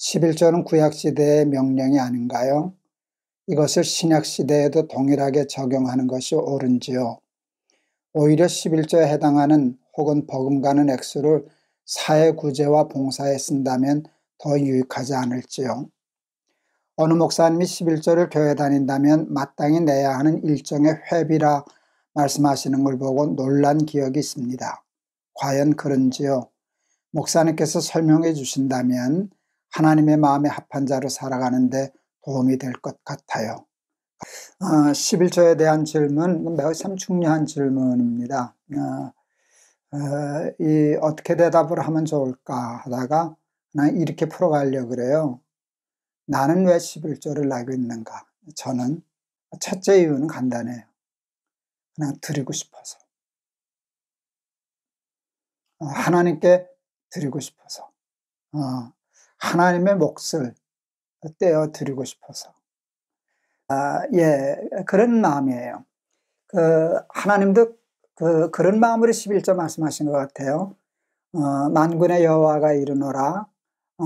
11조는 구약시대의 명령이 아닌가요? 이것을 신약시대에도 동일하게 적용하는 것이 옳은지요? 오히려 11조에 해당하는 혹은 버금가는 액수를 사회구제와 봉사에 쓴다면 더 유익하지 않을지요? 어느 목사님이 11조를 교회 다닌다면 마땅히 내야 하는 일종의 회비라 말씀하시는 걸 보고 놀란 기억이 있습니다. 과연 그런지요? 목사님께서 설명해 주신다면 하나님의 마음에 합한 자로 살아가는데 도움이 될 것 같아요. 11조에 어, 대한 질문, 매우 참 중요한 질문입니다. 어, 어, 이 어떻게 대답을 하면 좋을까 하다가 난 이렇게 풀어가려 그래요. 나는 왜 11조를 알고 있는가? 저는 첫째 이유는 간단해요. 그냥 드리고 싶어서. 하나님께 드리고 싶어서. 하나님의 몫을 떼어 드리고 싶어서. 아, 예, 그런 마음이에요. 그, 하나님도 그, 그런 마음으로 11절 말씀하신 것 같아요. 어, 만군의 여호와가 이르노라, 어,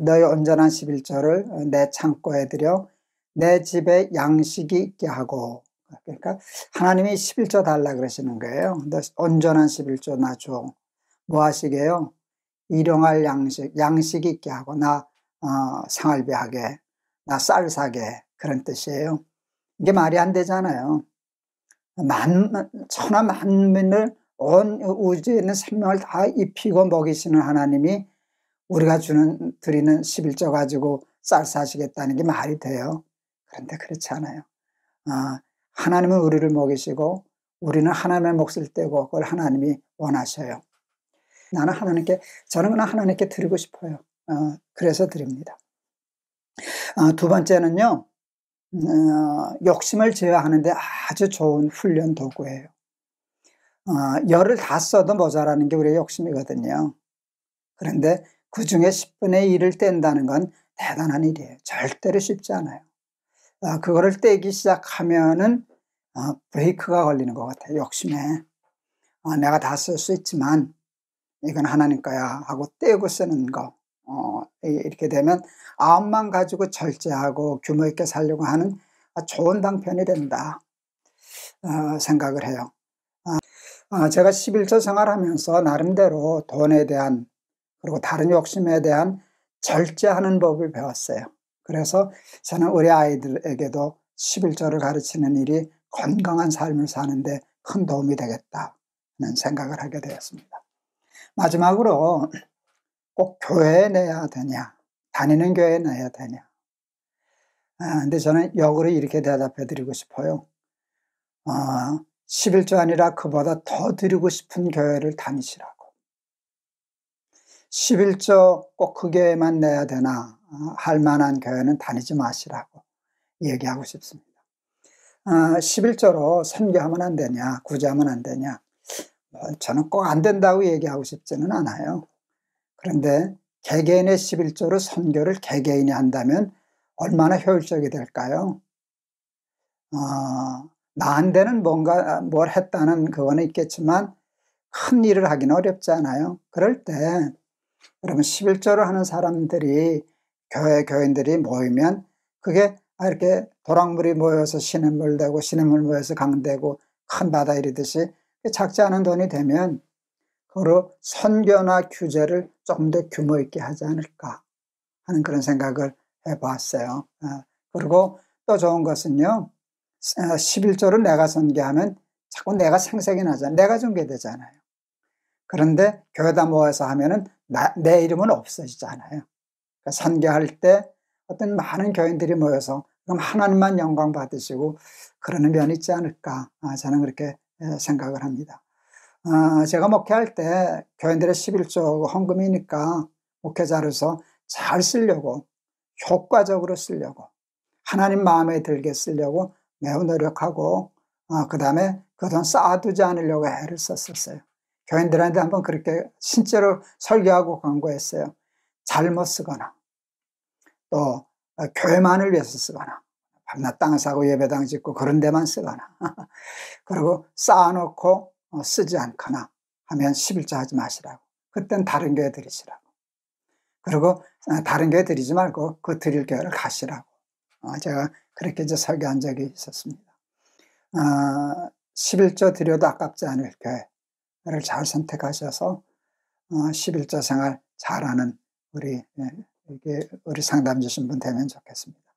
너의 온전한 11절을 내 창고에 들여 내 집에 양식이 있게 하고, 그러니까 하나님이 11조 달라 그러시는 거예요. 온전한 11조 나줘. 뭐 하시게요? 일용할 양식, 양식 있게 하고 나 어, 생활비하게 나 쌀 사게 그런 뜻이에요. 이게 말이 안 되잖아요. 만, 천하 만민을 온 우주에 있는 생명을 다 입히고 먹이시는 하나님이 우리가 주는 드리는 11조 가지고 쌀 사시겠다는 게 말이 돼요. 그런데 그렇지 않아요. 아, 하나님은 우리를 먹이시고 우리는 하나님의 몫을 떼고 그걸 하나님이 원하셔요. 나는 하나님께 저는 그냥 하나님께 드리고 싶어요. 어, 그래서 드립니다. 어, 두 번째는요. 음, 어, 욕심을 제어하는데 아주 좋은 훈련 도구예요. 어, 열을 다 써도 모자라는 게 우리의 욕심이거든요. 그런데 그 중에 10분의 1을 뗀다는 건 대단한 일이에요. 절대로 쉽지 않아요. 어, 그거를 떼기 시작하면은 어, 브레이크가 걸리는 것 같아요. 욕심에. 내가 다 쓸 수 있지만 이건 하나님 거야 하고 떼고 쓰는 거 어, 이렇게 되면 암만 가지고 절제하고 규모 있게 살려고 하는 아, 좋은 방편이 된다 어, 생각을 해요. 아, 어, 제가 11조 생활하면서 나름대로 돈에 대한 그리고 다른 욕심에 대한 절제하는 법을 배웠어요. 그래서 저는 우리 아이들에게도 11조를 가르치는 일이 건강한 삶을 사는데 큰 도움이 되겠다는 생각을 하게 되었습니다. 마지막으로 꼭 교회에 내야 되냐 다니는 교회에 내야 되냐 아, 근데 저는 역으로 이렇게 대답해 드리고 싶어요 아, 11조 아니라 그보다 더 드리고 싶은 교회를 다니시라고 11조 꼭 그 교회만 내야 되나 아, 할 만한 교회는 다니지 마시라고 얘기하고 싶습니다 아, 11조로 선교하면 안 되냐 구제하면 안 되냐 어, 저는 꼭 안 된다고 얘기하고 싶지는 않아요. 그런데 개개인의 11조로 선교를 개개인이 한다면 얼마나 효율적이 될까요? 어, 나한테는 뭔가 아, 뭘 했다는 그거 있겠지만 큰 일을 하기는 어렵지 않아요. 그럴 때 여러분 11조를 하는 사람들이 교회 교인들이 모이면 그게 아, 이렇게 도랑물이 모여서 시냇물 되고 시냇물 모여서 강되고 큰 바다 이르듯이 작지 않은 돈이 되면 그로 선교나 규제를 조금 더 규모 있게 하지 않을까 하는 그런 생각을 해봤어요. 아, 그리고 또 좋은 것은요. 11조를 아, 내가 선교하면 자꾸 내가 생색이 나잖아요. 내가 중개되잖아요. 그런데 교회다 모아서 하면은 나, 내 이름은 없어지잖아요. 그러니까 선교할 때 어떤 많은 교인들이 모여서 그럼 하나님만 영광 받으시고 그러는 면이 있지 않을까 아, 저는 그렇게 예, 생각을 합니다. 어, 제가 목회할 때 교인들의 11조 헌금이니까 목회자로서 잘 쓰려고 효과적으로 쓰려고 하나님 마음에 들게 쓰려고 매우 노력하고 어, 그 다음에 그 돈 쌓아두지 않으려고 애를 썼었어요. 교인들한테 한번 그렇게 실제로 설교하고 광고했어요. 잘못 쓰거나 또 어, 교회만을 위해서 쓰거나 밤낮 땅을 사고 예배당 짓고 그런 데만 쓰거나 그리고 쌓아놓고 어, 쓰지 않거나 하면 11자 하지 마시라고 그땐 다른 교회 드리시라고 그리고 어, 다른 교회 드리지 말고 그 드릴 교회를 가시라고 어, 제가 그렇게 이제 설교한 적이 있었습니다 11조 드려도 아깝지 않을 교회를 잘 선택하셔서 11조 생활 잘하는 우리 예, 우리 상담 주신 분 되면 좋겠습니다